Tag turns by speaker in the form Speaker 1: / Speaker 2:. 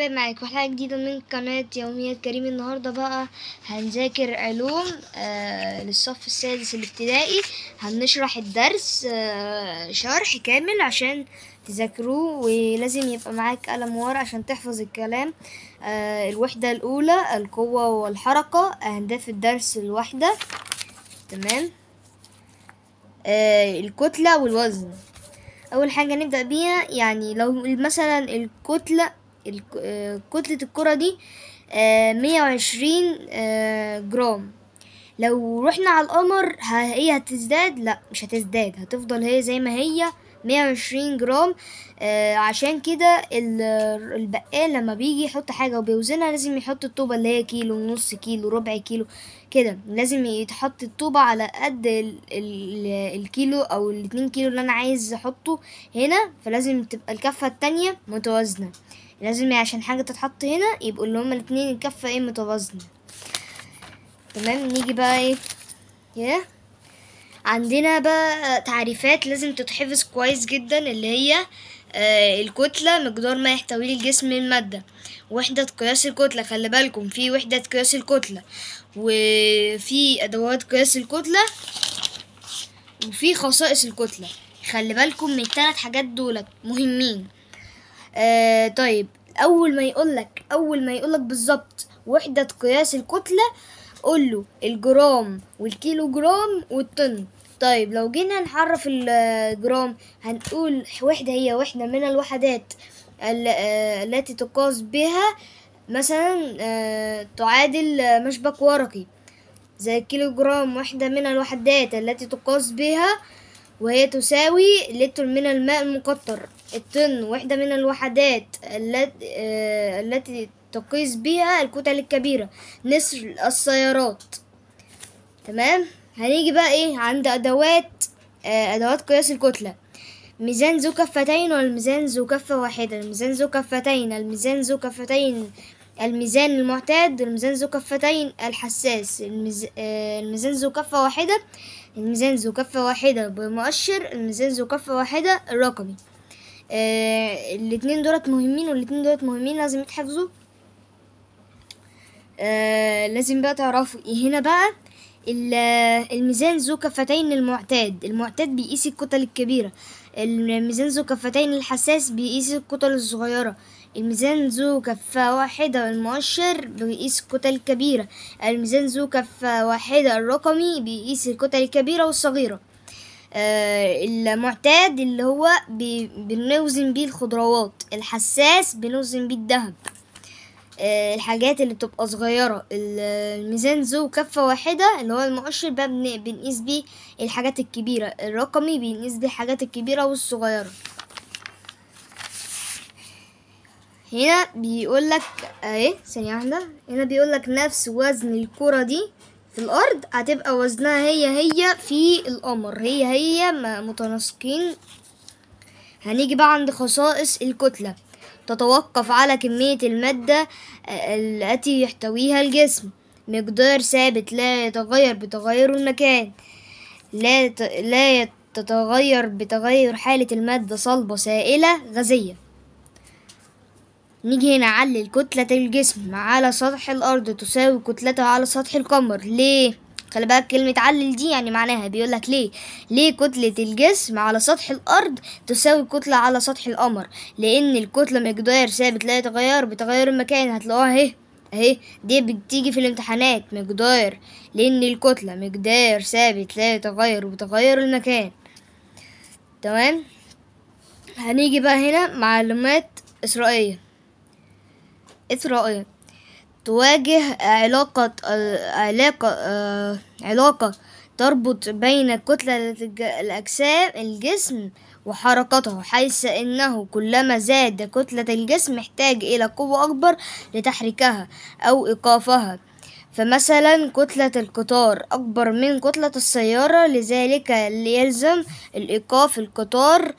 Speaker 1: معاكم حلقة جديدة من قناة يوميات كريم النهاردة بقى هنذاكر علوم آه، للصف السادس الابتدائي هنشرح الدرس آه، شرح كامل عشان تذاكروه ولازم يبقى معاك قلم ورقة عشان تحفظ الكلام آه، الوحدة الأولى القوة والحركة أهداف الدرس الوحدة تمام الكتلة والوزن أول حاجة نبدأ بيها يعني لو مثلا الكتلة آه، كتلة الكرة دي آه، مية وعشرين آه، جرام لو رحنا على القمر هي هتزداد لا مش هتزداد هتفضل هي زي ما هي 120 جرام آه عشان كده البقال لما بيجي يحط حاجة وبيوزنها لازم يحط الطوبة اللي هي كيلو ونص كيلو ربع كيلو كده لازم يتحط الطوبة على قد ال ال الكيلو او الاتنين كيلو اللي انا عايز احطه هنا فلازم تبقى الكفة التانية متوازنة لازم عشان حاجة تتحط هنا يبقوا اللي هما الاتنين الكفة ايه متوازنة تمام نيجي بقى ايه yeah. عندنا بقى تعريفات لازم تتحفظ كويس جدا اللي هي آه، الكتلة مقدار ما يحتويه الجسم من مادة وحدة قياس الكتلة خلي بالكم في وحدة قياس الكتلة وفي أدوات قياس الكتلة وفي خصائص الكتلة خلي بالكم من الثلاث حاجات دولت مهمين آه طيب أول ما يقولك أول ما يقولك بالظبط وحدة قياس الكتلة قوله الجرام والكيلو جرام والطن طيب لو جينا نعرف الجرام هنقول وحدة هي وحدة من الوحدات التي تقاس بها مثلا آه، تعادل مشبك ورقي زي الكيلو جرام وحدة من الوحدات التي تقاس بها وهي تساوي لتر من الماء المقطر الطن وحدة من الوحدات آه، التي تقيس بها الكتل الكبيرة نصف السيارات تمام هنيجي بقى ايه عند ادوات آه، ادوات قياس الكتله ميزان ذو كفتين والميزان ذو كفه واحده الميزان ذو كفتين الميزان ذو كفتين الميزان المعتاد الميزان ذو كفتين الحساس آه، الميزان ذو كفه واحده الميزان ذو كفه واحده بمؤشر الميزان ذو كفه واحده الرقمي آه الاتنين دولت مهمين والاتنين دولت مهمين لازم يتحفظوا آه لازم بقى تعرفوا ايه هنا بقى الميزان ذو كفتين المعتاد المعتاد بيقيس الكتل الكبيرة الميزان ذو كفتين الحساس بيقيس الكتل الصغيرة الميزان ذو كفة واحدة المؤشر بيقيس الكتل الكبيرة الميزان ذو كفة واحدة الرقمي بيقيس الكتل الكبيرة والصغيرة آه، المعتاد اللي هو بنوزن بيه الخضروات الحساس بنوزن بيه الدهب آه، الحاجات اللي بتبقى صغيرة الميزان ذو كفة واحدة اللي هو المؤشر بقى بنقيس بيه الحاجات الكبيرة الرقمي بنقيس بيه الحاجات الكبيرة والصغيرة هنا بيقول لك اهي ثانية واحدة هنا بيقول لك نفس وزن الكرة دي في الأرض هتبقى وزنها هي هي في القمر هي هي متناسقين هنيجي بقى عند خصائص الكتلة تتوقف على كمية المادة آه، التي يحتويها الجسم مقدار ثابت لا يتغير بتغير المكان لا لا تتغير بتغير حالة المادة صلبة سائلة غازية نيجي هنا علل كتلة الجسم على سطح الأرض تساوي كتلتها على سطح القمر ليه؟ خلي بالك كلمة علل دي يعني معناها بيقول لك ليه ليه كتلة الجسم على سطح الأرض تساوي كتلة على سطح القمر لأن الكتلة مقدار ثابت لا يتغير بتغير المكان هتلاقوها اهي اهي دي بتيجي في الامتحانات مقدار لأن الكتلة مقدار ثابت لا يتغير بتغير المكان تمام هنيجي بقى هنا معلومات إسرائيلية إسرائيل تواجه علاقة علاقة علاقة تربط بين كتلة الأجسام الجسم وحركته حيث أنه كلما زاد كتلة الجسم احتاج إلى قوة أكبر لتحريكها أو إيقافها فمثلا كتلة القطار أكبر من كتلة السيارة لذلك يلزم الإيقاف القطار